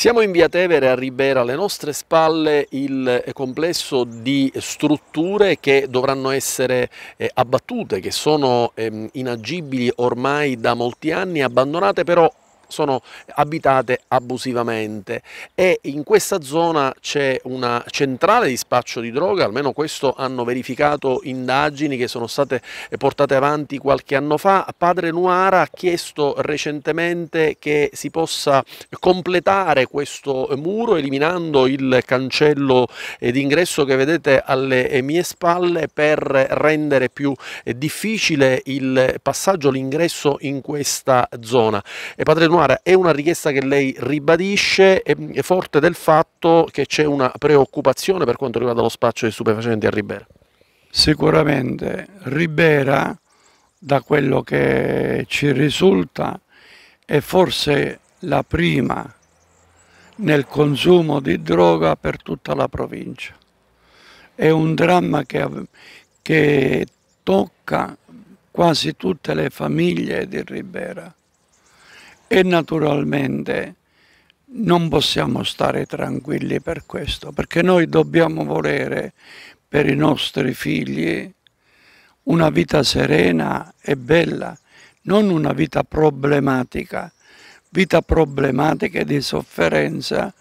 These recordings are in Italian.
Siamo in via Tevere a Ribera, alle nostre spalle il eh, complesso di strutture che dovranno essere eh, abbattute, che sono ehm, inagibili ormai da molti anni, abbandonate però sono abitate abusivamente e in questa zona c'è una centrale di spaccio di droga, almeno questo hanno verificato indagini che sono state eh, portate avanti qualche anno fa. Padre Nuara ha chiesto recentemente che si possa completare questo muro eliminando il cancello eh, d'ingresso che vedete alle eh, mie spalle per rendere più difficile il passaggio, l'ingresso in questa zona. E padre Nuara continuare è una richiesta che lei ribadisce è, e forte del fatto che c'è una preoccupazione per quanto riguarda lo spaccio di stupefacenti a Ribera. Sicuramente Ribera, da quello che ci risulta, è forse la prima nel consumo di droga per tutta la provincia. È un dramma che, che tocca quasi tutte le famiglie di Ribera e naturalmente non possiamo stare tranquilli per questo, perché noi dobbiamo volere per i nostri figli una vita serena e bella, non una vita problematica, vita problematica e di sofferenza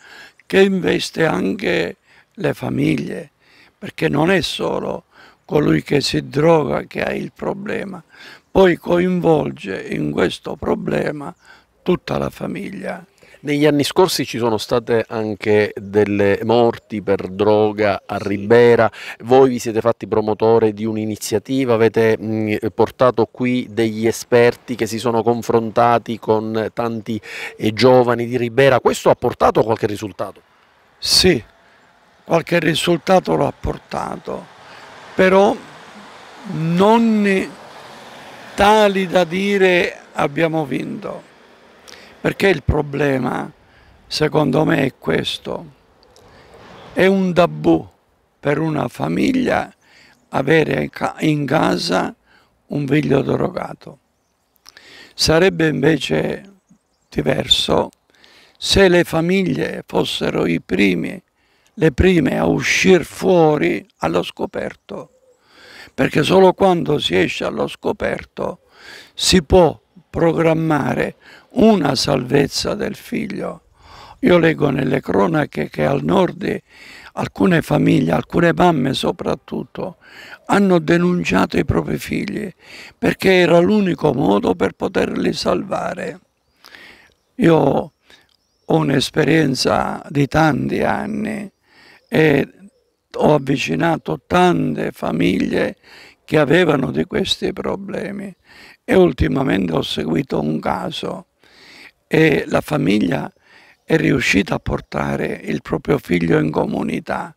che investe anche le famiglie, perché non è solo colui che si droga che ha il problema, poi coinvolge in questo problema tutta la famiglia. Negli anni scorsi ci sono state anche delle morti per droga a Ribera, voi vi siete fatti promotore di un'iniziativa, avete mh, mm, portato qui degli esperti che si sono confrontati con tanti eh, giovani di Ribera, questo ha portato qualche risultato? Sì, qualche risultato lo ha portato, però non tali da dire abbiamo vinto. Perché il problema, secondo me, è questo. È un tabù per una famiglia avere in casa un figlio drogato. Sarebbe invece diverso se le famiglie fossero i primi, le prime a uscire fuori allo scoperto, perché solo quando si esce allo scoperto si può programmare una salvezza del figlio. Io leggo nelle cronache che al nord alcune famiglie, alcune mamme soprattutto, hanno denunciato i propri figli perché era l'unico modo per poterli salvare. Io ho un'esperienza di tanti anni e ho avvicinato tante famiglie che avevano di questi problemi e ultimamente ho seguito un caso e la famiglia è riuscita a portare il proprio figlio in comunità,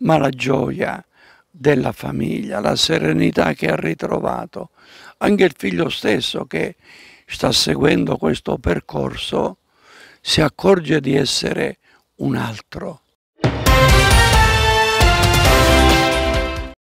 ma la gioia della famiglia, la serenità che ha ritrovato, anche il figlio stesso che sta seguendo questo percorso si accorge di essere un altro